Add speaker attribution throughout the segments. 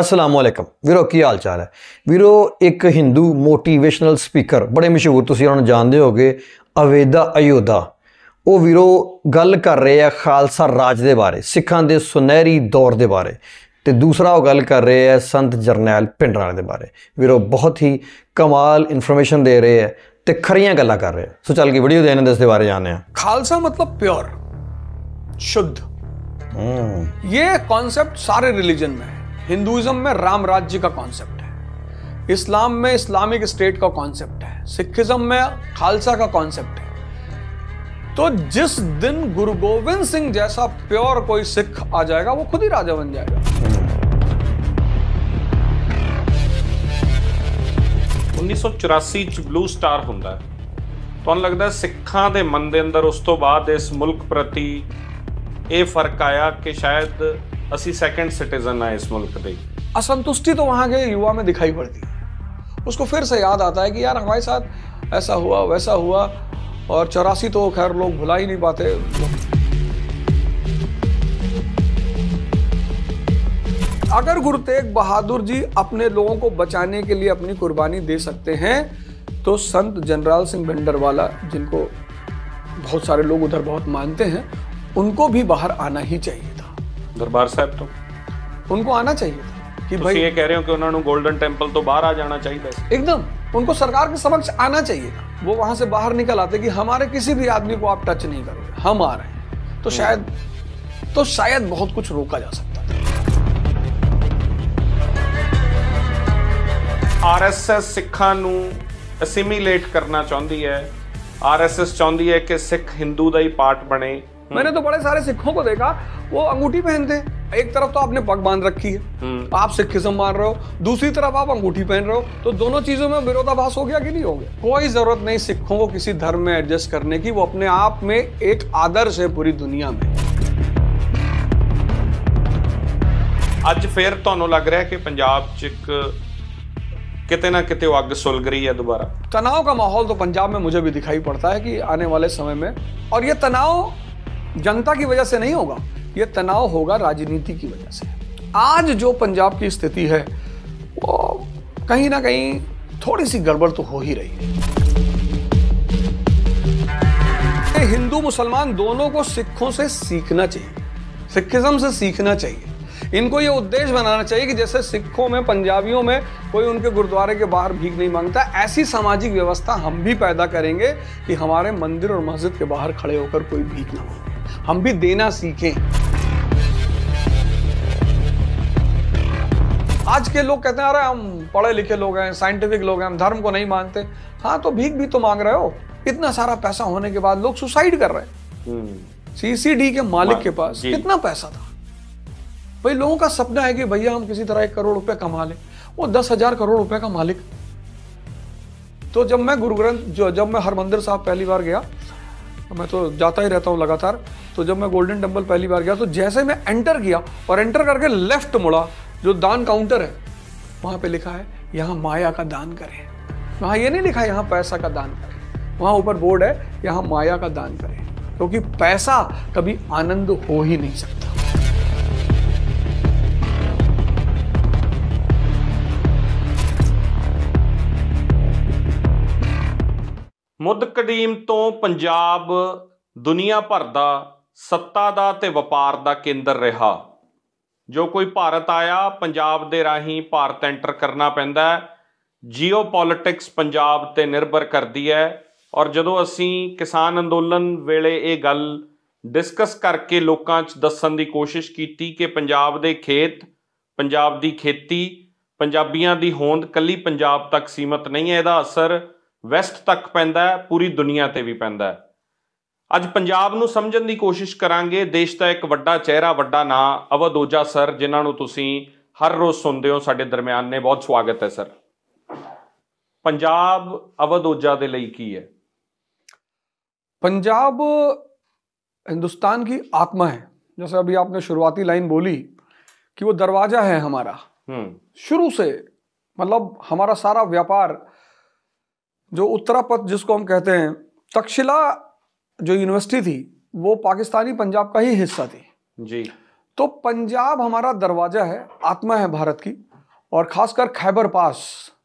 Speaker 1: ਅਸਲਾਮ ਵਾਲੇਕਮ ਵੀਰੋ ਕੀ ਹਾਲ ਚਾਲ ਹੈ ਵੀਰੋ ਇੱਕ ਹਿੰਦੂ ਮੋਟੀਵੇਸ਼ਨਲ ਸਪੀਕਰ ਬੜੇ ਮਸ਼ਹੂਰ ਤੁਸੀਂ ਉਹਨਾਂ ਨੂੰ ਜਾਣਦੇ ਹੋਗੇ ਅਵੇਦਾ ਅਯੋਦਾ ਉਹ ਵੀਰੋ ਗੱਲ ਕਰ ਰਹੇ ਆ ਖਾਲਸਾ ਰਾਜ ਦੇ ਬਾਰੇ ਸਿੱਖਾਂ ਦੇ ਸੁਨਹਿਰੀ ਦੌਰ ਦੇ ਬਾਰੇ ਤੇ ਦੂਸਰਾ ਉਹ ਗੱਲ ਕਰ ਰਹੇ ਆ ਸੰਤ ਜਰਨੈਲ ਪਿੰਡਰਾਲੇ ਦੇ ਬਾਰੇ ਵੀਰੋ ਬਹੁਤ ਹੀ ਕਮਾਲ ਇਨਫੋਰਮੇਸ਼ਨ ਦੇ ਰਹੇ ਆ ਤੇ ਖਰੀਆਂ ਗੱਲਾਂ ਕਰ ਰਹੇ ਆ ਸੋ ਚੱਲ ਕੇ ਵੀਡੀਓ ਦੇ ਇਹਨਾਂ ਦੇ ਬਾਰੇ ਜਾਣਦੇ ਆ
Speaker 2: ਖਾਲਸਾ ਮਤਲਬ ਪਿਓਰ ਸ਼ੁੱਧ ਹੂੰ ਇਹ ਕਨਸੈਪਟ ਸਾਰੇ ਰਿਲੀਜੀਅਨ में हिंदुज़म में राम राज्य का कॉन्सेप्ट है इस्लाम में इस्लामिक स्टेट का कॉन्सेप्ट है सिखिज्म में खालसा का कॉन्सेप्ट है तो जिस दिन गुरु गोविंद सिंह जैसा प्योर कोई सिख आ जाएगा वो खुद ही राजा बन जाएगा
Speaker 3: 1984 ਚ ਬਲੂ ਸਟਾਰ ਹੁੰਦਾ ਤੁਹਾਨੂੰ ਲੱਗਦਾ ਸਿੱਖਾਂ ਦੇ ਮਨ ਦੇ ਅੰਦਰ ਉਸ ਤੋਂ ਬਾਅਦ ਇਸ ਮੁਲਕ ਪ੍ਰਤੀ ਇਹ ਫਰਕ ਆਇਆ ਕਿ ਸ਼ਾਇਦ ਅਸੀਂ ਸੈਕੰਡ ਸਿਟੀਜ਼ਨ ਆ ਇਸ मुल्क ਦੇ
Speaker 2: असंतुष्टि तो वहाँ के युवा में दिखाई पड़ती है उसको फिर से याद आता है कि यार हमारे साथ ऐसा हुआ वैसा हुआ और चौरासी तो खैर लोग भुला ही नहीं पाते अगर गुरु तेग बहादुर जी अपने लोगों को बचाने के लिए अपनी कुर्बानी दे सकते हैं तो संत जनरल सिंह भिंडरवाला जिनको बहुत सारे लोग उधर बहुत मानते हैं उनको भी बाहर आना ही चाहिए
Speaker 3: दरबार साहब तो
Speaker 2: उनको आना चाहिए था
Speaker 3: कि तो भाई ये कह रहे हो कि उन्होंने गोल्डन टेंपल तो बाहर आ जाना चाहिए
Speaker 2: एकदम उनको सरकार के समक्ष आना चाहिए वो वहां से बाहर निकल आते कि हमारे किसी भी आदमी को आप टच नहीं करोगे हम आ रहे हैं तो हम्म। शायद तो शायद बहुत कुछ रोका जा सकता
Speaker 3: R S S RSS assimilate करना चाहती है आर एस एस चाहती है कि सिख हिंदू का ही पार्ट बने
Speaker 2: हम्म। मैंने तो बड़े सारे सिखों को देखा वो अंगूठी पहनते एक तरफ तो आपने पग बांध रखी है हम्म। आप सिखिज्म मान रहे हो दूसरी तरफ आप अंगूठी पहन रहे हो तो दोनों चीजों में विरोधाभास हो गया कि नहीं हो गया कोई जरूरत नहीं सिखों को किसी धर्म में एडजस्ट करने की वो अपने आप में एक आदर्श है पूरी
Speaker 3: दुनिया में ਅੱਜ ਫੇਰ ਤੁਹਾਨੂੰ ਲੱਗ ਰਿਹਾ ਕਿ ਪੰਜਾਬ 'ਚ ਇੱਕ कितने ना कितने वो आग सुलग रही है दोबारा
Speaker 2: तनाव का माहौल तो पंजाब में मुझे भी दिखाई पड़ता है कि आने वाले समय में और ये तनाव जनता की वजह से नहीं होगा ये तनाव होगा राजनीति की वजह से आज जो पंजाब की स्थिति है वो कहीं ना कहीं थोड़ी सी गड़बड़ तो हो ही रही है हिंदू मुसलमान दोनों को सिखों से सीखना चाहिए सिखिज्म से सीखना चाहिए इनको ये उद्देश्य बनाना चाहिए कि जैसे सिखों में पंजाबियों में कोई उनके गुरुद्वारे के बाहर भीख नहीं मांगता ऐसी सामाजिक व्यवस्था हम भी पैदा करेंगे कि हमारे मंदिर और मस्जिद के बाहर खड़े होकर कोई भीख ना मांगे हम भी देना सीखें आज के लोग कहते हैं अरे हम पढ़े लिखे लोग हैं साइंटिफिक लोग हैं हम धर्म को नहीं मानते हाँ तो भीख भी तो मांग रहे हो इतना सारा पैसा होने के बाद लोग सुसाइड कर रहे हैं सीसीडी हम्म। के मालिक के पास कितना पैसा था भाई लोगों का सपना है कि भैया हम किसी तरह एक करोड़ रुपए कमा लें वो दस हजार करोड़ रुपए का मालिक तो जब मैं गुरु ग्रंथ जब मैं हरमंदिर साहब पहली बार गया मैं तो जाता ही रहता हूँ लगातार तो जब मैं गोल्डन टेम्पल पहली बार गया तो जैसे मैं एंटर किया और एंटर करके लेफ्ट मुड़ा जो दान काउंटर है वहाँ पे लिखा है यहाँ माया का दान करें वहाँ ये नहीं लिखा यहाँ पैसा का दान करें वहाँ ऊपर बोर्ड है यहाँ माया का दान करें क्योंकि पैसा कभी आनंद हो ही नहीं सकता
Speaker 3: ਮੁੱਢ ਕਦੀਮ ਤੋਂ ਪੰਜਾਬ ਦੁਨੀਆ ਭਰ ਦਾ ਸੱਤਾ ਦਾ ਤੇ ਵਪਾਰ ਦਾ ਕੇਂਦਰ ਰਿਹਾ ਜੋ ਕੋਈ ਭਾਰਤ ਆਇਆ ਪੰਜਾਬ ਦੇ ਰਾਹੀਂ ਭਾਰਤ ਐਂਟਰ ਕਰਨਾ ਪੈਂਦਾ ਜੀਓ ਜੀਓਪੋਲਿਟਿਕਸ ਪੰਜਾਬ ਤੇ ਨਿਰਭਰ ਕਰਦੀ ਹੈ ਔਰ ਜਦੋਂ ਅਸੀਂ ਕਿਸਾਨ ਅੰਦੋਲਨ ਵੇਲੇ ਇਹ ਗੱਲ ਡਿਸਕਸ ਕਰਕੇ ਲੋਕਾਂ 'ਚ ਦੱਸਣ ਦੀ ਕੋਸ਼ਿਸ਼ ਕੀਤੀ ਕਿ ਪੰਜਾਬ ਦੇ ਖੇਤ ਪੰਜਾਬ ਦੀ ਖੇਤੀ ਪੰਜਾਬੀਆਂ ਦੀ ਹੋਂਦ ਕੱਲੀ ਪੰਜਾਬ ਤੱਕ ਸੀਮਤ ਨਹੀਂ ਹੈ ਇਹਦਾ ਅਸਰ ਵੈਸਟ ਤੱਕ ਪੈਂਦਾ ਹੈ ਪੂਰੀ ਦੁਨੀਆ ਤੇ ਵੀ ਪੈਂਦਾ ਹੈ ਅੱਜ ਪੰਜਾਬ ਨੂੰ ਸਮਝਣ ਦੀ ਕੋਸ਼ਿਸ਼ ਕਰਾਂਗੇ ਦੇਸ਼ ਦਾ ਇੱਕ ਵੱਡਾ ਚਿਹਰਾ ਵੱਡਾ ਨਾਂ ਅਵਧ ਓਜਾ ਸਰ ਜਿਨ੍ਹਾਂ ਨੂੰ ਤੁਸੀਂ ਹਰ ਰੋਜ਼ ਸੁਣਦੇ ਹੋ ਸਾਡੇ ਦਰਮਿਆਨ ਨੇ ਬਹੁਤ ਸਵਾਗਤ ਹੈ ਸਰ ਪੰਜਾਬ ਅਵਧ ਓਜਾ ਦੇ ਲਈ ਕੀ ਹੈ
Speaker 2: पंजाब हिंदुस्तान की आत्मा है जैसे अभी आपने शुरुआती लाइन बोली कि वो दरवाजा है हमारा शुरू से मतलब हमारा सारा व्यापार जो उत्तरापथ जिसको हम कहते हैं तक्षशिला जो यूनिवर्सिटी थी वो पाकिस्तानी पंजाब का ही हिस्सा थी जी तो पंजाब हमारा दरवाज़ा है आत्मा है भारत की और खासकर खैबर पास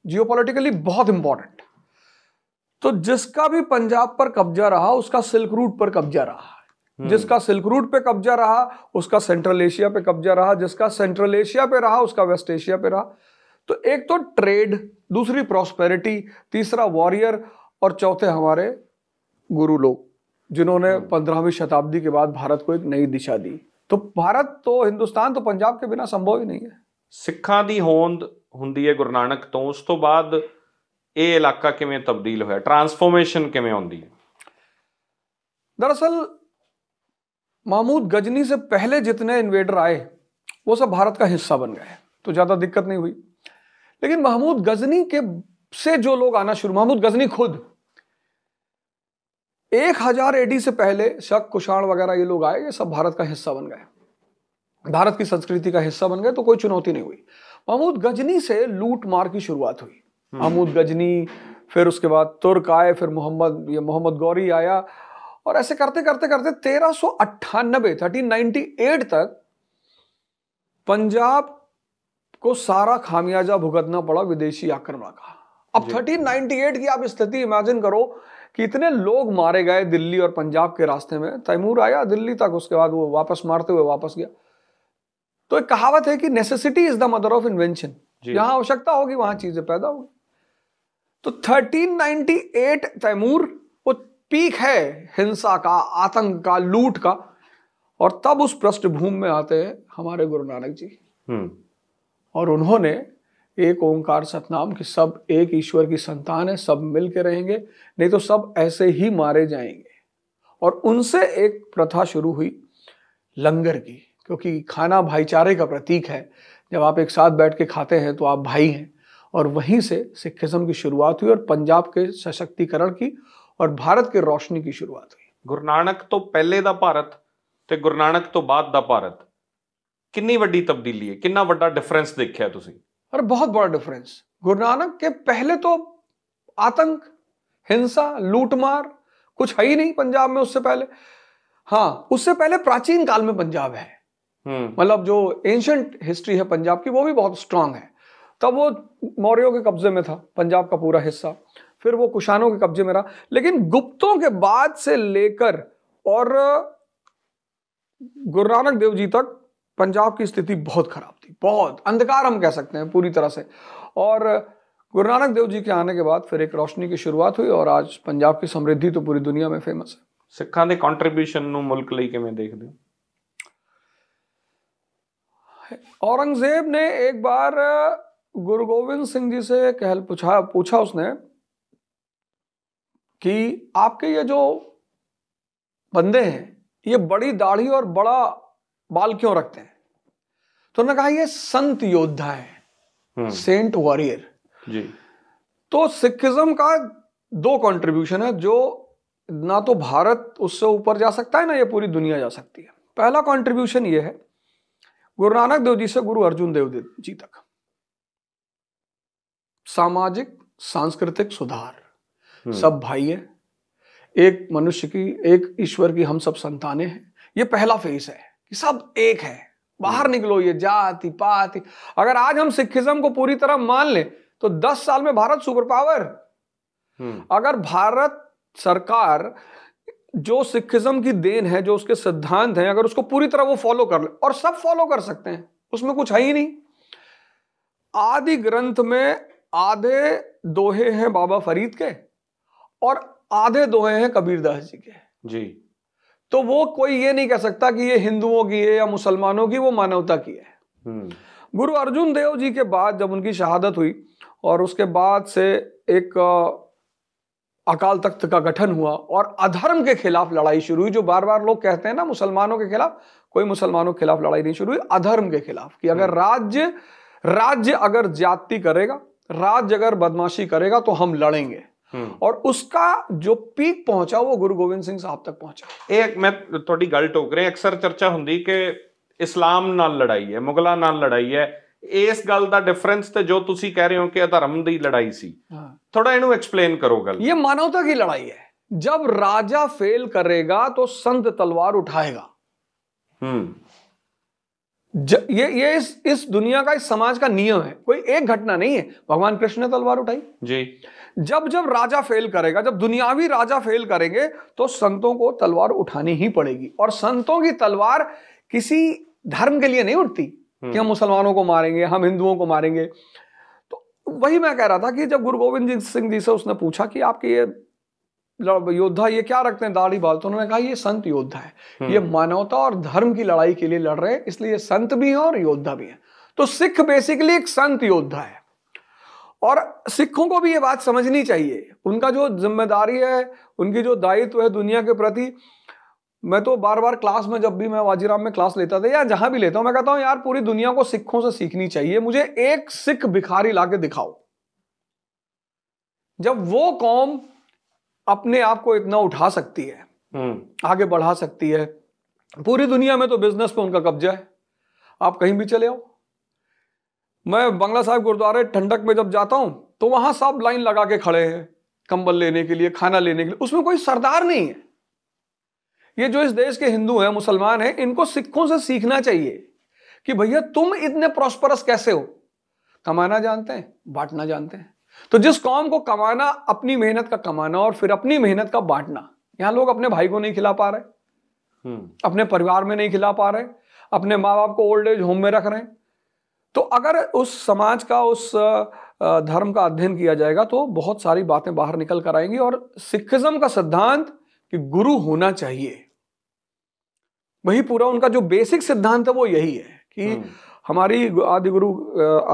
Speaker 2: जियोपॉलिटिकली बहुत इंपॉर्टेंट तो जिसका भी पंजाब पर कब्जा रहा उसका सिल्क रूट पर कब्जा रहा हम्म। जिसका सिल्क रूट पे कब्जा रहा उसका सेंट्रल एशिया पे कब्जा रहा जिसका सेंट्रल एशिया पे रहा उसका वेस्ट एशिया पे रहा तो एक तो ट्रेड दूसरी प्रॉस्पेरिटी तीसरा वॉरियर और चौथे हमारे गुरु लोग जिन्होंने हम्म। पंद्रहवीं शताब्दी के बाद भारत को एक नई दिशा दी तो भारत तो हिंदुस्तान तो पंजाब के बिना संभव ही नहीं है सिखा
Speaker 3: की होंद होंगी है गुरु नानक तो उस तो बाद ये इलाका किमें तब्दील हो ट्रांसफॉर्मेशन किमें ਹੁੰਦੀ है
Speaker 2: दरअसल महमूद गजनी से पहले जितने इन्वेडर आए वो सब भारत का हिस्सा बन गए तो ज़्यादा दिक्कत नहीं हुई लेकिन महमूद गजनी के से जो लोग आना शुरू महमूद गजनी खुद एक हजार एडी से पहले शक कुशाण वगैरह ये लोग आए ये सब भारत का हिस्सा बन गए भारत की संस्कृति का हिस्सा बन गए तो कोई चुनौती नहीं हुई महमूद गजनी से लूट मार की शुरुआत हुई हम्म। महमूद गजनी फिर उसके बाद तुर्क आए फिर मोहम्मद ये मोहम्मद गौरी आया और ऐसे करते करते करते तेरह सौ अट्ठानबे थर्टीन नाइनटी एट तक पंजाब को सारा खामियाजा भुगतना पड़ा विदेशी आक्रमण का अब 1398 की आप स्थिति इमेजिन करो कि इतने लोग मारे गए दिल्ली और पंजाब के रास्ते में तैमूर आया दिल्ली तक उसके बाद वो वापस मारते हुए वापस गया तो एक कहावत है कि necessity is the mother of invention जहां आवश्यकता होगी वहां चीजें पैदा होगी तो 1398 तैमूर वो पीक है हिंसा का आतंक का लूट का और तब उस पृष्ठभूमि में आते हैं हमारे गुरु नानक जी हम्म। और उन्होंने एक ओंकार सतनाम कि सब एक ईश्वर की संतान है सब मिल के रहेंगे नहीं तो सब ऐसे ही मारे जाएंगे और उनसे एक प्रथा शुरू हुई लंगर की क्योंकि खाना भाईचारे का प्रतीक है जब आप एक साथ बैठ के खाते हैं तो आप भाई हैं और वहीं से सिखिज्म की शुरुआत हुई और पंजाब के सशक्तिकरण की और भारत के रोशनी की शुरुआत हुई
Speaker 3: गुरु नानक तो पहले दा भारत ਤੇ ਗੁਰੂ ਨਾਨਕ ਤੋਂ ਬਾਅਦ ਦਾ ਕਿੰਨੀ ਵੱਡੀ ਤਬਦੀਲੀ ਹੈ ਕਿੰਨਾ ਵੱਡਾ ਡਿਫਰੈਂਸ ਦੇਖਿਆ ਤੁਸੀਂ
Speaker 2: और बहुत बड़ा डिफरेंस गुरु नानक के पहले तो आतंक हिंसा लूटमार कुछ है ही नहीं पंजाब में उससे पहले हाँ उससे पहले प्राचीन काल में पंजाब है हम्म। मतलब जो एंशंट हिस्ट्री है पंजाब की वो भी बहुत स्ट्रांग है तब वो मौर्यों के कब्जे में था पंजाब का पूरा हिस्सा फिर वो कुशानों के कब्जे में रहा लेकिन गुप्तों के बाद से लेकर और गुरु नानक देव जी तक पंजाब की स्थिति बहुत खराब थी बहुत अंधकार हम कह सकते हैं पूरी तरह से और गुरु नानक देव जी के आने के बाद फिर एक रोशनी की शुरुआत हुई और आज पंजाब की समृद्धि तो पूरी दुनिया में फेमस है
Speaker 3: सिखा ਦੇ कॉन्ट्रीब्यूशन मुल्क ਮੁਲਕ ਲਈ ਕਿਵੇਂ ਦੇਖਦੇ औरंगजेब ने एक बार
Speaker 2: गुरु गोविंद सिंह जी से कहल पूछा पूछा उसने कि आपके ये जो बंदे हैं ये बड़ी दाढ़ी और बड़ा बाल क्यों रखते हैं तो उन्होंने कहा ये संत योद्धा है सेंट वॉरियर जी तो सिखिज्म का दो कंट्रीब्यूशन है जो ना तो भारत उससे ऊपर जा सकता है ना ये पूरी दुनिया जा सकती है पहला कंट्रीब्यूशन ये है गुरु नानक देव जी से गुरु अर्जुन देव जी तक सामाजिक सांस्कृतिक सुधार हम्म। सब भाई है एक मनुष्य की एक ईश्वर की हम सब संतानें हैं ये पहला फेस है सब एक है बाहर हम्म। निकलो ये जाति पाति अगर आज हम सिखिज्म को पूरी तरह मान ले तो दस साल में भारत सुपर पावर हम्म। अगर भारत सरकार जो सिखिज्म की देन है जो उसके सिद्धांत हैं अगर उसको पूरी तरह वो फॉलो कर ले और सब फॉलो कर सकते हैं उसमें कुछ है ही नहीं आदि ग्रंथ में आधे दोहे हैं बाबा फरीद के और आधे दोहे हैं कबीरदास जी के जी तो वो कोई ये नहीं कह सकता कि ये हिंदुओं की है या मुसलमानों की वो मानवता की है हम्म। गुरु अर्जुन देव जी के बाद जब उनकी शहादत हुई और उसके बाद से एक अकाल तख्त का गठन हुआ और अधर्म के खिलाफ लड़ाई शुरू हुई जो बार बार लोग कहते हैं ना मुसलमानों के खिलाफ कोई मुसलमानों के खिलाफ लड़ाई नहीं शुरू हुई अधर्म के खिलाफ कि अगर हम्म। राज्य राज्य अगर जाति करेगा राज्य अगर बदमाशी करेगा तो हम लड़ेंगे और उसका ਜੋ ਪੀਕ ਪਹੁੰਚਾ ਉਹ ਗੁਰੂ ਗੋਬਿੰਦ ਸਿੰਘ ਸਾਹਿਬ ਤੱਕ ਪਹੁੰਚਾ
Speaker 3: ਇਹ ਮੈਂ ਤੁਹਾਡੀ ਗੱਲ ਟੋਕ ਰਿਹਾ ਅਕਸਰ ਚਰਚਾ ਹੁੰਦੀ ਕਿ ਇਸਲਾਮ ਨਾਲ ਲੜਾਈ ਹੈ ਮੁਗਲਾਂ ਨਾਲ ਲੜਾਈ ਹੈ ਇਸ ਗੱਲ ਦਾ ਡਿਫਰੈਂਸ ਤੇ ਜੋ ਤੁਸੀਂ ਕਹਿ ਰਹੇ ਹੋ ਕਿ ਧਰਮ ਦੀ ਲੜਾਈ ਸੀ ਥੋੜਾ ਇਹਨੂੰ ਐਕਸਪਲੇਨ ਕਰੋ ਗੱਲ ਇਹ
Speaker 2: ਮਾਨਵਤਾ ਦੀ ਲੜਾਈ ਹੈ जब राजा फेल करेगा तो संत तलवार उठाएगा हम्म ये ये इस इस दुनिया का इस समाज का नियम है कोई एक घटना नहीं है भगवान कृष्ण ने तलवार उठाई जी जब जब राजा फेल करेगा जब दुनियावी राजा फेल करेंगे तो संतों को तलवार उठानी ही पड़ेगी और संतों की तलवार किसी धर्म के लिए नहीं उठती कि हम्म। हम मुसलमानों को मारेंगे हम हिंदुओं को मारेंगे तो वही मैं कह रहा था कि जब गुरु गोविंद सिंह जी से उसने पूछा कि आपके ये योद्धा ये क्या रखते हैं दाढ़ी बाल तो उन्होंने कहा ये संत योद्धा है हम्म। ये मानवता और धर्म की लड़ाई के लिए लड़ रहे हैं इसलिए ये संत भी हैं और योद्धा भी हैं तो सिख बेसिकली एक संत योद्धा है और सिखों को भी ये बात समझनी चाहिए उनका जो जिम्मेदारी है उनकी जो दायित्व है दुनिया के प्रति मैं तो बार बार क्लास में जब भी मैं वाजीराम में क्लास लेता था या जहां भी लेता हूं मैं कहता हूं यार पूरी दुनिया को सिखों से सीखनी चाहिए मुझे एक सिख भिखारी लाके दिखाओ जब वो कौम अपने आप को इतना उठा सकती है हम्म। आगे बढ़ा सकती है पूरी दुनिया में तो बिजनेस पे उनका कब्जा है आप कहीं भी चले आओ मैं बंगला साहब गुरुद्वारे ठंडक में जब जाता हूं तो वहां सब लाइन लगा के खड़े हैं कंबल लेने के लिए खाना लेने के लिए उसमें कोई सरदार नहीं है ये जो इस देश के हिंदू हैं मुसलमान हैं इनको सिखों से सीखना चाहिए कि भैया तुम इतने प्रॉस्परस कैसे हो कमाना जानते हैं बांटना जानते हैं तो जिस कौम को कमाना अपनी मेहनत का कमाना और फिर अपनी मेहनत का बांटना यहां लोग अपने भाई को नहीं खिला पा रहे हम्म। अपने परिवार में नहीं खिला पा रहे अपने माँ बाप को ओल्ड एज होम में रख रहे हैं तो अगर उस समाज का उस धर्म का अध्ययन किया जाएगा तो बहुत सारी बातें बाहर निकल कर आएंगी और सिखिज्म का सिद्धांत कि गुरु होना चाहिए वही पूरा उनका जो बेसिक सिद्धांत है वो यही है कि हम्म। हमारी आदि गुरु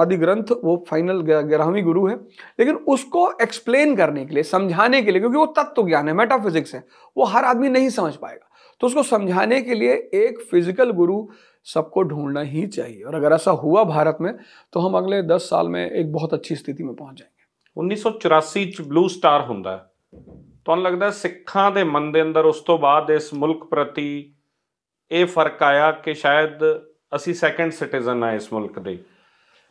Speaker 2: आदि ग्रंथ वो फाइनल ग्यारहवीं गुरु है लेकिन उसको एक्सप्लेन करने के लिए समझाने के लिए क्योंकि वो तत्व ज्ञान है मेटाफिजिक्स है वो हर आदमी नहीं समझ पाएगा तो उसको समझाने के लिए एक फिजिकल गुरु सबको ढूंढना ही चाहिए और अगर ऐसा हुआ भारत में तो हम अगले दस साल में एक बहुत अच्छी स्थिति में पहुंच जाएंगे
Speaker 3: उन्नीस ब्लू स्टार होंगे तो लगता है सिखा के मन के अंदर उस तो बाद इस मुल्क प्रति ये फर्क आया कि शायद ਅਸੀਂ ਸੈਕੰਡ ਸਿਟੀਜ਼ਨ ਆ ਇਸ ਮੁਲਕ ਦੇ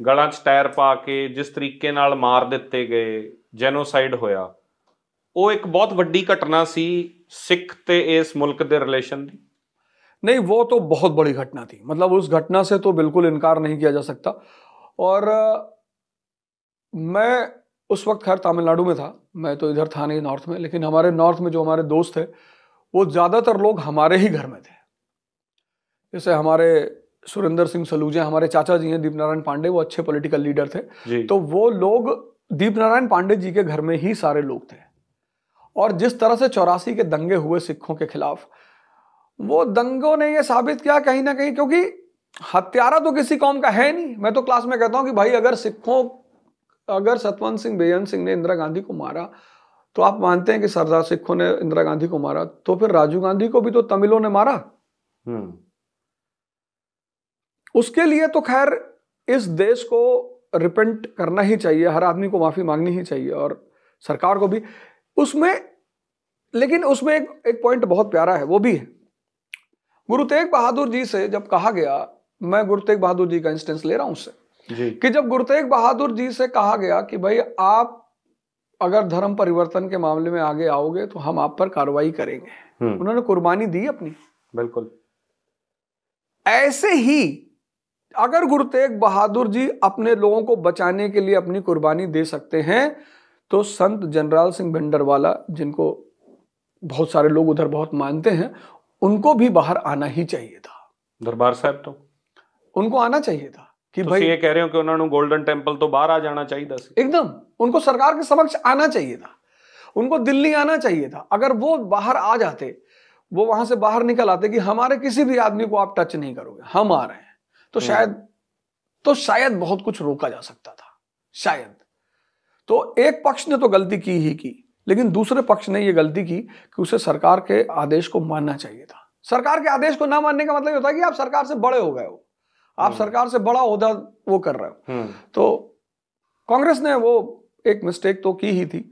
Speaker 3: ਗਲਾਂ 'ਚ ਟਾਇਰ ਪਾ ਕੇ ਜਿਸ ਤਰੀਕੇ ਨਾਲ ਮਾਰ ਦਿੱਤੇ ਗਏ ਜੈਨੋਸਾਈਡ ਹੋਇਆ ਉਹ ਇੱਕ ਬਹੁਤ ਵੱਡੀ ਘਟਨਾ ਸੀ सिख ते इस मुल्क के रिलेशन की नहीं
Speaker 2: वो तो बहुत बड़ी घटना थी मतलब उस घटना से तो बिल्कुल इनकार नहीं किया जा सकता और मैं उस वक्त खैर तमिलनाडु में था मैं तो इधर था नहीं नॉर्थ में लेकिन हमारे नॉर्थ में जो हमारे दोस्त थे वो ज़्यादातर लोग हमारे ही घर में थे जैसे हमारे सुरेंद्र सिंह सलूजा हमारे चाचा जी हैं दीप नारायण पांडे वो अच्छे पॉलिटिकल लीडर थे तो वो लोग दीप नारायण पांडे जी के घर में ही सारे लोग थे और जिस तरह से चौरासी के दंगे हुए सिखों के खिलाफ वो दंगों ने ये साबित किया कहीं ना कहीं क्योंकि हत्यारा तो किसी कौम का है नहीं मैं तो क्लास में कहता हूँ कि भाई अगर सिखों अगर सतवंत सिंह बेयन सिंह ने इंदिरा गांधी को मारा तो आप मानते हैं कि सरदार सिखों ने इंदिरा गांधी को मारा तो फिर राजीव गांधी को भी तो तमिलों ने मारा हम्म। उसके लिए तो खैर इस देश को रिपेंट करना ही चाहिए हर आदमी को माफ़ी मांगनी ही चाहिए और सरकार को भी उसमें लेकिन उसमें एक एक पॉइंट बहुत प्यारा है वो भी है गुरु तेग बहादुर जी से जब कहा गया मैं गुरु तेग बहादुर जी का इंस्टेंस ले रहा हूं उससे कि जब गुरु तेग बहादुर जी से कहा गया कि भाई आप अगर धर्म परिवर्तन के मामले में आगे आओगे तो हम आप पर कार्रवाई करेंगे हम्म। उन्होंने कुर्बानी दी अपनी बिल्कुल ऐसे ही अगर गुरु तेग बहादुर जी अपने लोगों को बचाने के लिए अपनी कुर्बानी दे सकते हैं तो संत जनरल सिंह भिंडरवाला जिनको बहुत सारे लोग उधर बहुत मानते हैं उनको भी बाहर आना ही चाहिए
Speaker 3: था दरबार साहब तो
Speaker 2: उनको आना चाहिए था कि भाई ये
Speaker 3: कह रहे हो कि उन्होंने गोल्डन टेम्पल तो बाहर आ जाना चाहिए
Speaker 2: एकदम उनको सरकार के समक्ष आना चाहिए था उनको दिल्ली आना चाहिए था अगर वो बाहर आ जाते वो वहां से बाहर निकल आते कि हमारे किसी भी आदमी को आप टच नहीं करोगे हम आ रहे हैं तो हम्म। शायद तो शायद बहुत कुछ रोका जा सकता था शायद तो एक पक्ष ने तो गलती की ही की लेकिन दूसरे पक्ष ने यह गलती की कि उसे सरकार के आदेश को मानना चाहिए था सरकार के आदेश को ना मानने का मतलब होता है कि आप सरकार से बड़े हो गए हो आप हम्म। सरकार से बड़ा होदा वो कर रहे हो हम्म। तो कांग्रेस ने वो एक मिस्टेक तो की ही थी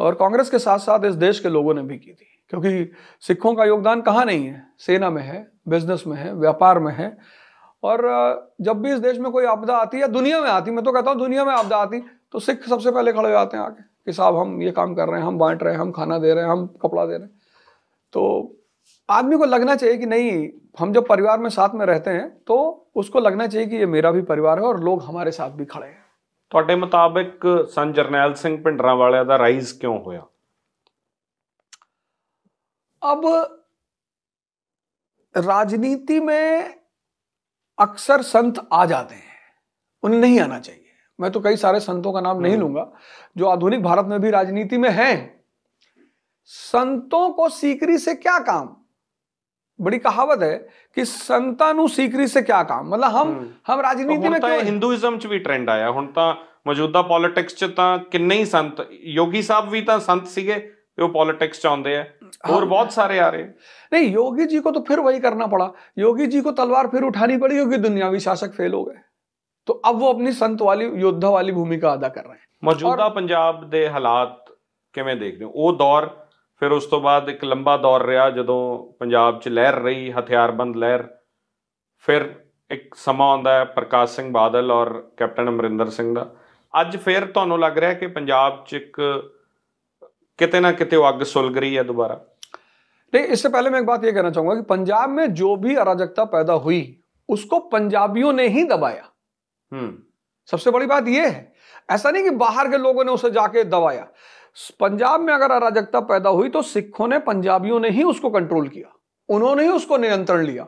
Speaker 2: और कांग्रेस के साथ साथ इस देश के लोगों ने भी की थी क्योंकि सिखों का योगदान कहाँ नहीं है सेना में है बिजनेस में है व्यापार में है और जब भी इस देश में कोई आपदा आती है दुनिया में आती मैं तो कहता हूँ दुनिया में आपदा आती तो सिख सबसे पहले खड़े हो जाते हैं आके कि साहब हम ये काम कर रहे हैं हम बांट रहे हैं हम खाना दे रहे हैं हम कपड़ा दे रहे हैं तो आदमी को लगना चाहिए कि नहीं हम जब परिवार में साथ में रहते हैं तो उसको लगना चाहिए कि ये मेरा भी परिवार है और लोग हमारे साथ भी
Speaker 3: खड़े हैं तो मुताबिक सन जरनैल सिंह ਭਿੰਡਰਾਂ वाले का राइज क्यों ਹੋਇਆ
Speaker 2: अब राजनीति में अक्सर संत आ जाते हैं उन्हें नहीं आना चाहिए मैं तो कई सारे संतों का नाम नहीं हम्म। लूंगा जो आधुनिक भारत में भी राजनीति में हैं संतों को सीकरी से क्या काम बड़ी कहावत है कि संतानु सीकरी से क्या काम मतलब हम हम्म। हम राजनीति तो में क्यों
Speaker 3: हिंदुइज्म भी ट्रेंड आया हूं तो मौजूदा पॉलिटिक्स च किन्ने संत योगी साहब भी तो संत सी पॉलिटिक्स आ और बहुत सारे आ रहे हैं
Speaker 2: नहीं योगी जी को तो फिर वही करना पड़ा योगी जी को तलवार फिर उठानी पड़ी क्योंकि दुनियावी शासक फेल हो गए तो अब वो अपनी संत वाली योद्धा वाली भूमिका अदा कर रहे हैं
Speaker 3: ਮੌਜੂਦਾ ਪੰਜਾਬ ਦੇ ਹਾਲਾਤ ਕਿਵੇਂ ਦੇਖਦੇ ਹੋ ਉਹ ਦੌਰ ਫਿਰ ਉਸ ਤੋਂ ਬਾਅਦ ਇੱਕ ਲੰਬਾ ਦੌਰ ਰਿਹਾ ਜਦੋਂ ਪੰਜਾਬ 'ਚ ਲਹਿਰ ਰਹੀ ਹਥਿਆਰਬੰਦ ਲਹਿਰ ਫਿਰ ਇੱਕ ਸਮਾਂ ਆਉਂਦਾ ਹੈ ਪ੍ਰਕਾਸ਼ ਸਿੰਘ ਬਾਦਲ ਔਰ ਕੈਪਟਨ ਅਮਰਿੰਦਰ ਸਿੰਘ ਦਾ ਅੱਜ ਫਿਰ ਤੁਹਾਨੂੰ ਲੱਗ ਰਿਹਾ ਕਿ ਪੰਜਾਬ 'ਚ ਇੱਕ कितने ना कितने अग सुलग रही है दोबारा
Speaker 2: नहीं इससे पहले मैं एक बात यह कहना चाहूंगा कि पंजाब में जो भी अराजकता पैदा हुई उसको पंजाबियों ने ही दबाया हम्म। सबसे बड़ी बात यह है ऐसा नहीं कि बाहर के लोगों ने उसे जाके दबाया पंजाब में अगर अराजकता पैदा हुई तो सिखों ने पंजाबियों ने ही उसको कंट्रोल किया उन्होंने ही उसको नियंत्रण लिया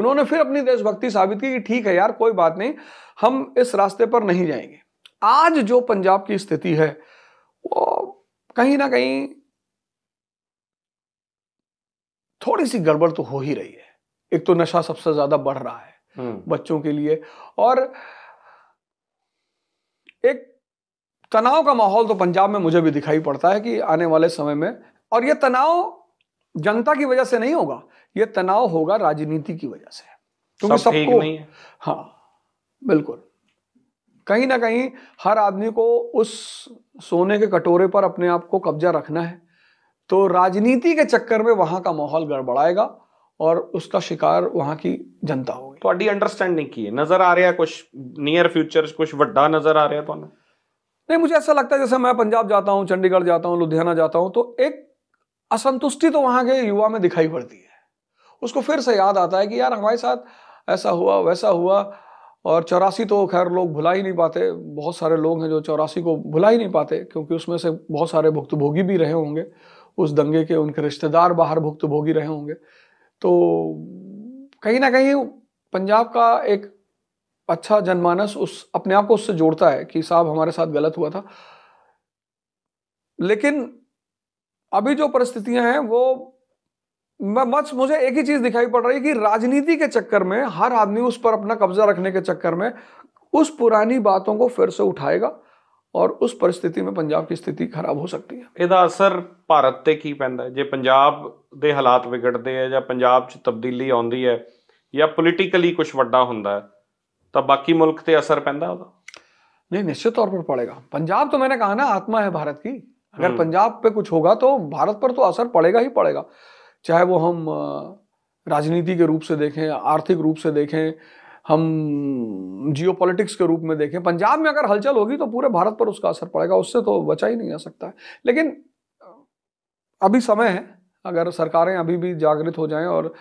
Speaker 2: उन्होंने फिर अपनी देशभक्ति साबित की कि ठीक है यार कोई बात नहीं हम इस रास्ते पर नहीं जाएंगे आज जो पंजाब की स्थिति है वो कहीं ना कहीं थोड़ी सी गड़बड़ तो हो ही रही है एक तो नशा सबसे ज्यादा बढ़ रहा है हम्म। बच्चों के लिए और एक तनाव का माहौल तो पंजाब में मुझे भी दिखाई पड़ता है कि आने वाले समय में और यह तनाव जनता की वजह से नहीं होगा यह तनाव होगा राजनीति की वजह से क्योंकि सब सबको हाँ बिल्कुल कहीं ना कहीं हर आदमी को उस सोने के कटोरे पर अपने आप को कब्जा रखना है तो राजनीति के चक्कर में वहां का माहौल गड़बड़ाएगा और उसका शिकार वहां की जनता होगी
Speaker 3: ਤੁਹਾਡੀ ਅੰਡਰਸਟੈਂਡਿੰਗ ਕੀ ਹੈ ਨਜ਼ਰ ਆ ਰਿਹਾ ਕੁਝ ਨੀਅਰ ਫਿਊਚਰ ਕੁਝ ਵੱਡਾ ਨਜ਼ਰ ਆ ਰਿਹਾ ਤੁਹਾਨੂੰ
Speaker 2: नहीं मुझे ऐसा लगता है जैसे मैं पंजाब जाता हूँ चंडीगढ़ जाता हूँ लुधियाना जाता हूँ तो एक असंतुष्टि तो वहां के युवा में दिखाई पड़ती है उसको फिर से याद आता है कि यार हमारे साथ ऐसा हुआ वैसा हुआ और चौरासी तो खैर लोग भुला ही नहीं पाते बहुत सारे लोग हैं जो चौरासी को भुला ही नहीं पाते क्योंकि उसमें से बहुत सारे भुक्तभोगी भी रहे होंगे उस दंगे के उनके रिश्तेदार बाहर भुक्तभोगी रहे होंगे तो कहीं ना कहीं पंजाब का एक अच्छा जनमानस उस अपने आप को उससे जोड़ता है कि साहब हमारे साथ गलत हुआ था लेकिन अभी जो परिस्थितियां हैं वो मत मुझे एक ही चीज दिखाई पड़ रही है कि राजनीति के चक्कर में हर आदमी उस पर अपना कब्जा रखने के चक्कर में उस पुरानी बातों को फिर से उठाएगा और उस परिस्थिति में पंजाब की स्थिति खराब हो सकती है
Speaker 3: यदा असर भारत पर की पैदा जे पंजाब के हालात बिगड़ते हैं या पंजाब तब्दीली आती है या पोलिटिकली कुछ व्डा होंगे तो बाकी मुल्क से असर पैदा वह
Speaker 2: नहीं निश्चित तौर पर पड़ेगा पंजाब तो मैंने कहा ना आत्मा है भारत की अगर पंजाब पे कुछ होगा तो भारत पर तो असर पड़ेगा ही पड़ेगा चाहे वो हम राजनीति के रूप से देखें आर्थिक रूप से देखें हम जियो के रूप में देखें पंजाब में अगर हलचल होगी तो पूरे भारत पर उसका असर पड़ेगा उससे तो बचा ही नहीं जा सकता है लेकिन अभी समय है अगर सरकारें अभी भी जागृत हो जाएं और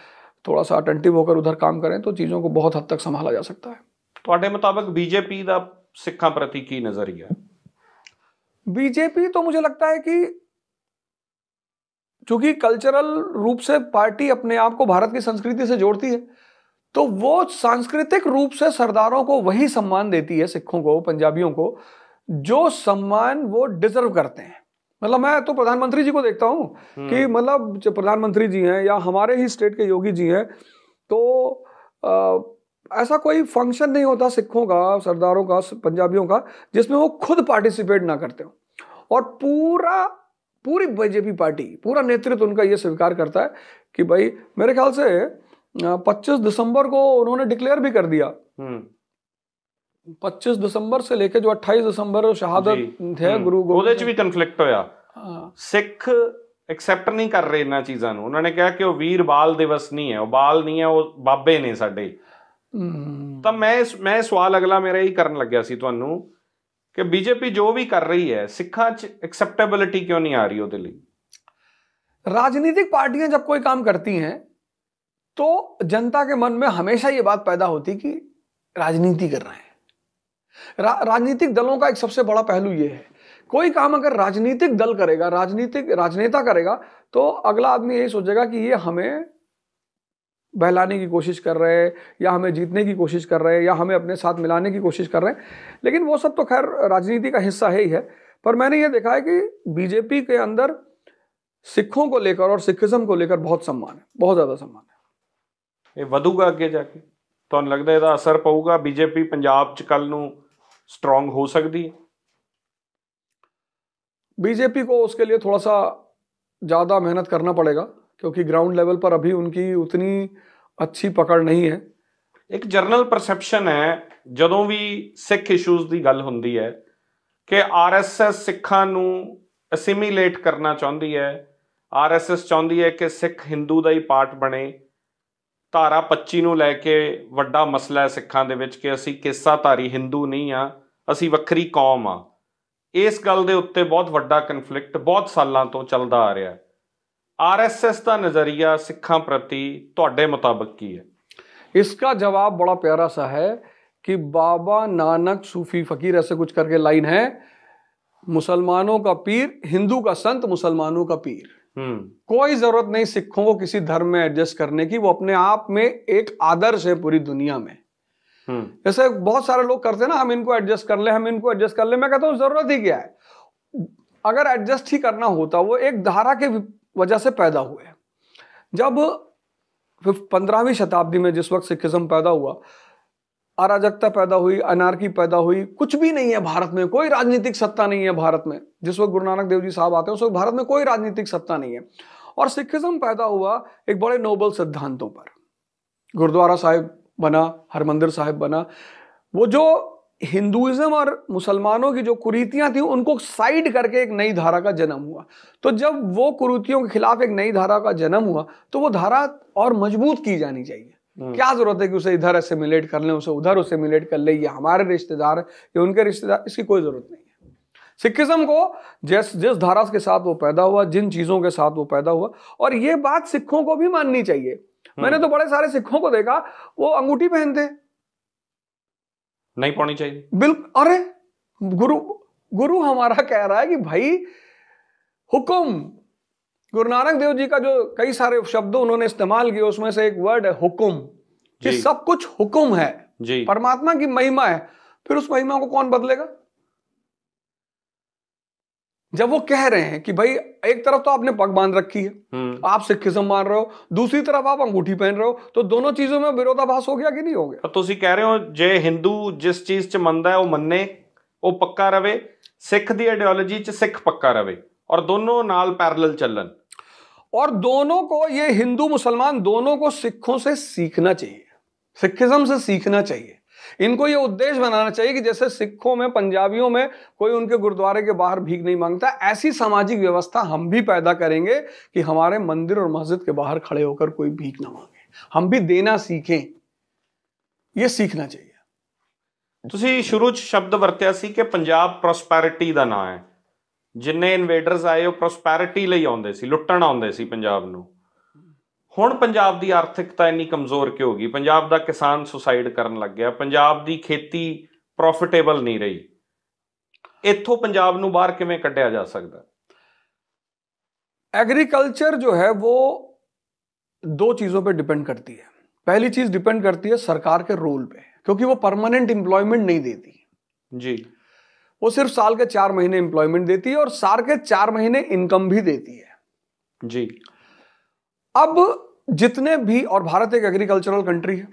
Speaker 2: थोड़ा सा अटेंटिव होकर उधर काम करें तो चीज़ों को बहुत हद तक संभाला जा सकता है
Speaker 3: ਹੈ ਤੁਹਾਡੇ ਮੁਤਾਬਕ ਬੀਜੇਪੀ ਦਾ ਸਿੱਖਾਂ ਪ੍ਰਤੀ ਕੀ ਨਜ਼ਰੀਆ
Speaker 2: ਬੀਜੇਪੀ ਤੋਂ ਮੈਨੂੰ ਲੱਗਦਾ ਹੈ चूंकि कल्चरल रूप से पार्टी अपने आप को भारत की संस्कृति से जोड़ती है तो वो सांस्कृतिक रूप से सरदारों को वही सम्मान देती है सिखों को पंजाबियों को जो सम्मान वो डिजर्व करते हैं मतलब मैं तो प्रधानमंत्री जी को देखता हूँ हम्म। कि मतलब जो प्रधानमंत्री जी हैं या हमारे ही स्टेट के योगी जी हैं तो आ, ऐसा कोई फंक्शन नहीं होता सिखों का सरदारों का पंजाबियों का जिसमें वो खुद पार्टिसिपेट ना करते हो और पूरा पूरी बीजेपी पार्टी पूरा नेतृत्व उनका ये स्वीकार करता है कि भाई मेरे ख्याल से 25 दिसंबर को उन्होंने डिक्लेयर भी कर दिया 25 दिसंबर से लेके
Speaker 3: जो 28 दिसंबर शहादत है ਗੁਰੂ ਗੋਬਿੰਦ ਉਹਦੇ ਚ ਵੀ ਕਨਫਲਿਕਟ ਹੋਇਆ ਸਿੱਖ ਐਕਸੈਪਟ ਨਹੀਂ ਕਰ ਰਹੇ ਇਹਨਾਂ ਚੀਜ਼ਾਂ ਨੂੰ ਉਹਨਾਂ ਨੇ ਕਿਹਾ ਕਿ ਉਹ ਵੀਰ ਬਾਲ ਦਿਵਸ ਨਹੀਂ ਹੈ ਉਹ ਬਾਲ ਨਹੀਂ ਹੈ ਉਹ ਬਾਬੇ ਨੇ ਸਾਡੇ ਤਾਂ ਮੈਂ ਮੈਂ ਸਵਾਲ ਅਗਲਾ ਮੇਰਾ ਹੀ ਕਰਨ ਲੱਗਿਆ ਸੀ ਤੁਹਾਨੂੰ कि बीजेपी जो भी कर रही है सिखा एक्सेप्टेबिलिटी क्यों नहीं आ रही हो दिल्ली
Speaker 2: राजनीतिक पार्टियां जब कोई काम करती हैं तो जनता के मन में हमेशा ये बात पैदा होती कि राजनीति कर रहे हैं रा, राजनीतिक दलों का एक सबसे बड़ा पहलू यह है कोई काम अगर राजनीतिक दल करेगा राजनीतिक राजनेता करेगा तो अगला आदमी यही सोचेगा कि ये हमें बहलाने की कोशिश कर रहे हैं या हमें जीतने की कोशिश कर रहे हैं या हमें अपने साथ मिलाने की कोशिश कर रहे हैं लेकिन वो सब तो खैर राजनीति का हिस्सा है ही है पर मैंने ये देखा है कि बीजेपी के अंदर सिखों को लेकर और सिखिज्म को लेकर बहुत सम्मान है बहुत ज़्यादा सम्मान
Speaker 3: है ये वधूगा अगे जाके तो लगता है असर ਅਸਰ बीजेपी पंजाब कल 'ਚ हो सकती है बीजेपी को उसके लिए थोड़ा सा
Speaker 2: ज़्यादा मेहनत करना पड़ेगा क्योंकि ग्राउंड लेवल पर अभी उनकी उतनी अच्छी पकड़
Speaker 3: ਨਹੀਂ ਹੈ ਇੱਕ ਜਰਨਲ ਪਰਸੈਪਸ਼ਨ ਹੈ ਜਦੋਂ ਵੀ ਸਿੱਖ ਇਸ਼ੂਜ਼ ਦੀ ਗੱਲ ਹੁੰਦੀ ਹੈ ਕਿ ਆਰਐਸਐਸ ਸਿੱਖਾਂ ਨੂੰ ਅਸਿਮੀਲੇਟ ਕਰਨਾ ਚਾਹੁੰਦੀ ਹੈ ਆਰਐਸਐਸ ਚਾਹੁੰਦੀ ਹੈ ਕਿ ਸਿੱਖ ਹਿੰਦੂ ਦਾ ਹੀ ਪਾਰਟ ਬਣੇ ਧਾਰਾ 25 ਨੂੰ ਲੈ ਕੇ ਵੱਡਾ ਮਸਲਾ ਹੈ ਸਿੱਖਾਂ ਦੇ ਵਿੱਚ ਕਿ ਅਸੀਂ ਧਾਰੀ ਹਿੰਦੂ ਨਹੀਂ ਆ ਅਸੀਂ ਵੱਖਰੀ ਕੌਮ ਆ ਇਸ ਗੱਲ ਦੇ ਉੱਤੇ ਬਹੁਤ ਵੱਡਾ ਕਨਫਲਿਕਟ ਬਹੁਤ ਸਾਲਾਂ ਤੋਂ ਚੱਲਦਾ ਆ ਰਿਹਾ ਹੈ ਆਰਐਸਐਸ ਦਾ ਨਜ਼ਰੀਆ ਸਿੱਖਾਂ ਪ੍ਰਤੀ ਤੁਹਾਡੇ मुताबिक की
Speaker 2: है इसका जवाब बड़ा प्यारा सा है कि बाबा नानक सूफी फकीर ऐसे कुछ करके लाइन है मुसलमानों का पीर हिंदू का संत मुसलमानों का पीर हम्म। कोई जरूरत नहीं सिखों को किसी धर्म में एडजस्ट करने की वो अपने आप में एक आदर्श है पूरी दुनिया में हम्म। जैसे बहुत सारे लोग करते हैं ना हम इनको एडजस्ट कर ले हम इनको एडजस्ट कर ले मैं कहता हूँ जरूरत ही क्या है अगर एडजस्ट ही करना होता वो एक धारा के वजह से पैदा हुए जब पंद्रहवीं शताब्दी में जिस वक्त सिखिज्म पैदा हुआ अराजकता पैदा हुई अनारकी पैदा हुई कुछ भी नहीं है भारत में कोई राजनीतिक सत्ता नहीं है भारत में जिस वक्त गुरु नानक देव जी साहब आते हैं उस वक्त भारत में कोई राजनीतिक सत्ता नहीं है और सिखिज्म पैदा हुआ एक बड़े नोबल सिद्धांतों पर गुरुद्वारा साहिब बना हरमंदिर साहिब बना वो जो हिंदुज़म और मुसलमानों की जो कुरीतियाँ थी उनको साइड करके एक नई धारा का जन्म हुआ तो जब वो कुरीतियों के खिलाफ एक नई धारा का जन्म हुआ तो वो धारा और मजबूत की जानी चाहिए हम्म। क्या जरूरत है कि उसे इधर असिमिलेट कर लें उसे उधर असिमिलेट कर ले ये हमारे रिश्तेदार ये उनके रिश्तेदार इसकी कोई जरूरत नहीं है सिखिज्म को जिस जिस धारा के साथ वो पैदा हुआ जिन चीज़ों के साथ वो पैदा हुआ और ये बात सिखों को भी माननी चाहिए मैंने हम्म। तो बड़े सारे सिखों को देखा वो अंगूठी पहनते हैं
Speaker 3: नहीं पढ़नी चाहिए
Speaker 2: बिल्कुल अरे गुरु गुरु हमारा कह रहा है कि भाई हुक्म गुरु नानक देव जी का जो कई सारे शब्द उन्होंने इस्तेमाल किए उसमें से एक वर्ड है हुक्म कि सब कुछ हुक्म है जी परमात्मा की महिमा है फिर उस महिमा को कौन बदलेगा जब वो कह रहे हैं कि भाई एक तरफ तो आपने पग बांध रखी है हम्म। आप सिखिज्म मान रहे हो दूसरी तरफ आप अंगूठी पहन रहे हो तो दोनों चीजों में विरोधाभास हो गया कि नहीं हो गया
Speaker 3: तो कह रहे हो जे हिंदू जिस चीज च 'ਚ है वो मने वो पक्का ਪੱਕਾ सिख की आइडियोलॉजी सिख पक्का रहे और दोनों नाल ਦੋਨੋਂ चलन
Speaker 2: और दोनों को ये हिंदू मुसलमान दोनों को सिखों से सीखना चाहिए सिखिज्म से सीखना चाहिए इनको ये उद्देश्य बनाना चाहिए कि जैसे सिखों में पंजाबियों में कोई उनके गुरुद्वारे के बाहर भीख नहीं मांगता ऐसी सामाजिक व्यवस्था हम भी पैदा करेंगे कि हमारे मंदिर और मस्जिद के बाहर खड़े होकर कोई भीख ना मांगे हम भी देना सीखें ये सीखना चाहिए
Speaker 3: तुम शुरू शब्द ਸ਼ਬਦ ਵਰਤਿਆ ਸੀ ਕਿ ਪੰਜਾਬ ਪ੍ਰੋਸਪੈਰਿਟੀ ਦਾ ਨਾਂ ਹੈ ਜਿੰਨੇ ਇਨਵੇਡਰਸ प्रोस्पैरिटी ਉਹ ਪ੍ਰੋਸਪੈਰਿਟੀ ਲਈ ਆਉਂਦੇ ਸੀ हूँ पंजाब की आर्थिकता इन्नी कमजोर क्यों होगी पंजाब का किसान सुसाइड कर लग गया पंजाब की खेती प्रॉफिटेबल नहीं रही इतों पंजाब बहर किमें क्या जा सकता
Speaker 2: एग्रीकल्चर जो है वो दो चीज़ों पर डिपेंड करती है पहली चीज़ डिपेंड करती है सरकार के रोल पे क्योंकि वो परमानेंट इंप्लॉयमेंट नहीं देती जी वो सिर्फ साल के चार महीने इंप्लॉयमेंट देती है और साल के चार महीने इनकम भी देती है जी अब जितने भी और भारत एक एग्रीकल्चरल कंट्री है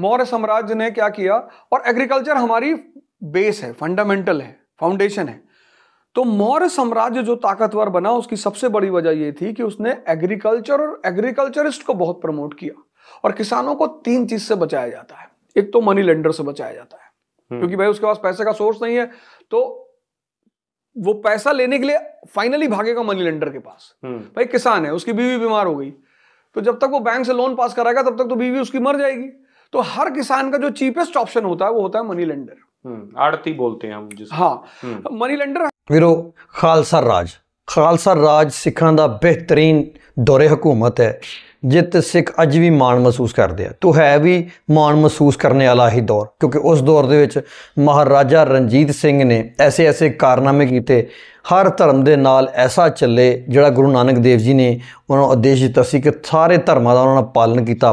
Speaker 2: मौर्य साम्राज्य ने क्या किया और एग्रीकल्चर हमारी बेस है फंडामेंटल है फाउंडेशन है तो मौर्य साम्राज्य जो ताकतवर बना उसकी सबसे बड़ी वजह यह थी कि उसने एग्रीकल्चर और एग्रीकल्चरिस्ट को बहुत प्रमोट किया और किसानों को तीन चीज से बचाया जाता है एक तो मनी लेंडर से बचाया जाता है हम्म। क्योंकि भाई उसके पास पैसे का सोर्स नहीं है तो वो पैसा लेने के लिए फाइनली भागेगा मनी लेंडर के पास हम्म। भाई किसान है उसकी बीवी बीमार हो गई तो जब तक वो बैंक से लोन पास कराएगा तब तक तो बीवी उसकी मर जाएगी तो हर किसान का जो चीपेस्ट ऑप्शन होता है वो होता है मनी हम्म,
Speaker 3: लेंडर आड़ती बोलते हैं हम जिस हाँ मनी
Speaker 2: हम्म। लेंडर
Speaker 1: वीरो खालसा राज खालसा राज सिखा बेहतरीन दौरे हुकूमत है ਜਿੱਤ ਸਿੱਖ ਅੱਜ ਵੀ ਮਾਣ ਮਹਿਸੂਸ ਕਰਦੇ ਆ ਤੋ ਹੈ ਵੀ ਮਾਣ ਮਹਿਸੂਸ ਕਰਨੇ ਵਾਲਾ ਹੀ ਦੌਰ ਕਿਉਂਕਿ ਉਸ ਦੌਰ ਦੇ ਵਿੱਚ ਮਹਾਰਾਜਾ ਰਣਜੀਤ ਸਿੰਘ ਨੇ ਐਸੇ ਐਸੇ ਕਾਰਨਾਮੇ ਕੀਤੇ ਹਰ ਧਰਮ ਦੇ ਨਾਲ ਐਸਾ ਚੱਲੇ ਜਿਹੜਾ ਗੁਰੂ ਨਾਨਕ ਦੇਵ ਜੀ ਨੇ ਉਹਨਾਂ ਨੂੰ ਆਦੇਸ਼ ਦਿੱਤਾ ਸੀ ਕਿ ਸਾਰੇ ਧਰਮਾਂ ਦਾ ਉਹਨਾਂ ਨੇ ਪਾਲਣ ਕੀਤਾ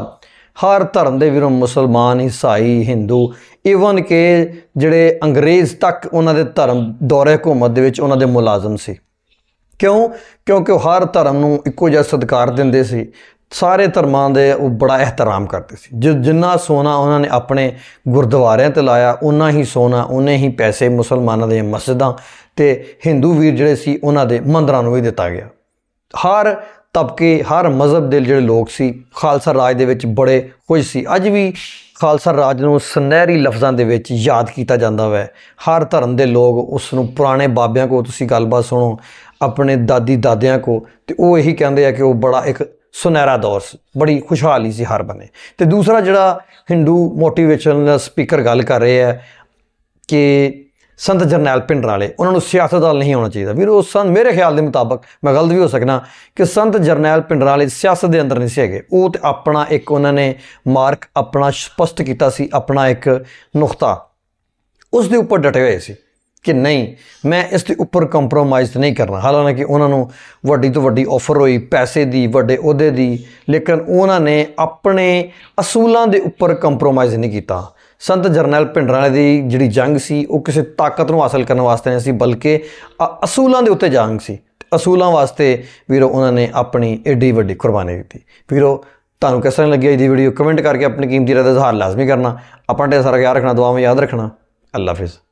Speaker 1: ਹਰ ਧਰਮ ਦੇ ਵੀਰੋਂ ਮੁਸਲਮਾਨ ਈਸਾਈ ਹਿੰਦੂ ਇਵਨ ਕਿ ਜਿਹੜੇ ਅੰਗਰੇਜ਼ ਤੱਕ ਉਹਨਾਂ ਦੇ ਧਰਮ ਦੌਰੇ ਹਕੂਮਤ ਦੇ ਵਿੱਚ ਉਹਨਾਂ ਦੇ ਮੁਲਾਜ਼ਮ ਸੀ ਕਿਉਂ ਕਿਉਂਕਿ ਹਰ ਧਰਮ ਨੂੰ ਇੱਕੋ ਜਿਹਾ ਸਤਿਕਾਰ ਦਿੰਦੇ ਸੀ ਸਾਰੇ ਧਰਮਾਂ ਦੇ ਉਹ ਬੜਾ ਇਹਤਰਾਮ ਕਰਦੇ ਸੀ ਜਿੰਨਾ ਸੋਨਾ ਉਹਨਾਂ ਨੇ ਆਪਣੇ ਗੁਰਦੁਆਰਿਆਂ ਤੇ ਲਾਇਆ ਉਹਨਾਂ ਹੀ ਸੋਨਾ ਉਹਨੇ ਹੀ ਪੈਸੇ ਮੁਸਲਮਾਨਾਂ ਦੇ ਮਸਜਿਦਾਂ ਤੇ ਹਿੰਦੂ ਵੀਰ ਜਿਹੜੇ ਸੀ ਉਹਨਾਂ ਦੇ ਮੰਦਰਾਂ ਨੂੰ ਵੀ ਦਿੱਤਾ ਗਿਆ ਹਰ ਤਬਕੇ ਹਰ ਮਜ਼ਹਬ ਦੇ ਜਿਹੜੇ ਲੋਕ ਸੀ ਖਾਲਸਾ ਰਾਜ ਦੇ ਵਿੱਚ ਬੜੇ ਖੁਸ਼ ਸੀ ਅੱਜ ਵੀ ਖਾਲਸਾ ਰਾਜ ਨੂੰ ਸੁਨਹਿਰੀ ਲਫ਼ਜ਼ਾਂ ਦੇ ਵਿੱਚ ਯਾਦ ਕੀਤਾ ਜਾਂਦਾ ਹੈ ਹਰ ਧਰਮ ਦੇ ਲੋਕ ਉਸ ਨੂੰ ਪੁਰਾਣੇ ਬਾਬਿਆਂ ਕੋ ਤੁਸੀਂ ਗੱਲਬਾਤ ਸੁਣੋ ਆਪਣੇ ਦਾਦੀ ਦਾਦਿਆਂ ਕੋ ਤੇ ਉਹ ਇਹੀ ਕਹਿੰਦੇ ਆ ਕਿ ਉਹ ਬੜਾ ਇੱਕ ਸੁਨਹਿਰਾ ਦੌਰ ਬੜੀ ਖੁਸ਼ਹਾਲੀ ਸੀ ਹਰ ਬਨੇ ਤੇ ਦੂਸਰਾ ਜਿਹੜਾ ਹਿੰਦੂ ਮੋਟੀਵੇਸ਼ਨਲ ਸਪੀਕਰ ਗੱਲ ਕਰ ਰਹੇ ਹੈ ਕਿ ਸੰਤ ਜਰਨੈਲ ਪਿੰਡ ਵਾਲੇ ਉਹਨਾਂ ਨੂੰ ਸਿਆਸਤ ਦਾ ਨਹੀਂ ਹੋਣਾ ਚਾਹੀਦਾ ਵੀਰ ਉਹ ਸੰਤ ਮੇਰੇ ਖਿਆਲ ਦੇ ਮੁਤਾਬਕ ਮੈਂ ਗਲਤ ਵੀ ਹੋ ਸਕਣਾ ਕਿ ਸੰਤ ਜਰਨੈਲ ਪਿੰਡ ਵਾਲੇ ਸਿਆਸਤ ਦੇ ਅੰਦਰ ਨਹੀਂ ਸੀ ਹੈਗੇ ਉਹ ਤੇ ਆਪਣਾ ਇੱਕ ਉਹਨਾਂ ਨੇ ਮਾਰਕ ਆਪਣਾ ਸਪਸ਼ਟ ਕੀਤਾ ਸੀ ਆਪਣਾ ਇੱਕ ਨੁਕਤਾ ਉਸ ਦੇ ਉੱਪਰ ਡਟੇ ਹੋਏ ਸੀ ਕਿ ਨਹੀਂ ਮੈਂ ਇਸ ਦੇ ਉੱਪਰ ਕੰਪਰੋਮਾਈਜ਼ ਨਹੀਂ ਕਰਨਾ ਹਾਲਾਂਕਿ ਉਹਨਾਂ ਨੂੰ ਵੱਡੀ ਤੋਂ ਵੱਡੀ ਆਫਰ ਹੋਈ ਪੈਸੇ ਦੀ ਵੱਡੇ ਅਹੁਦੇ ਦੀ ਲੇਕਿਨ ਉਹਨਾਂ ਨੇ ਆਪਣੇ ਅਸੂਲਾਂ ਦੇ ਉੱਪਰ ਕੰਪਰੋਮਾਈਜ਼ ਨਹੀਂ ਕੀਤਾ ਸੰਤ ਜਰਨੈਲ ਵਾਲੇ ਦੀ ਜਿਹੜੀ ਜੰਗ ਸੀ ਉਹ ਕਿਸੇ ਤਾਕਤ ਨੂੰ ਹਾਸਲ ਕਰਨ ਵਾਸਤੇ ਨਹੀਂ ਸੀ ਬਲਕਿ ਅਸੂਲਾਂ ਦੇ ਉੱਤੇ ਜੰਗ ਸੀ ਅਸੂਲਾਂ ਵਾਸਤੇ ਵੀਰੋ ਉਹਨਾਂ ਨੇ ਆਪਣੀ ਏਡੀ ਵੱਡੀ ਕੁਰਬਾਨੀ ਦਿੱਤੀ ਵੀਰੋ ਤੁਹਾਨੂੰ ਕਿਸ ਤਰ੍ਹਾਂ ਲੱਗੀ ਇਹਦੀ ਵੀਡੀਓ ਕਮੈਂਟ ਕਰਕੇ ਆਪਣੀ ਕੀਮਤੀ ਰਾਏ ਦਾ ਇਜ਼ਹਾਰ ਲਾਜ਼ਮੀ ਕਰਨਾ ਆਪਾਂ ਢੇਰ ਸਾਰਾ ਖਿਆਲ ਰੱਖਣਾ ਦੁਆਵਾਂ ਯਾਦ ਰੱਖਣਾ ਅੱਲਾ ਹਾਫਿਜ਼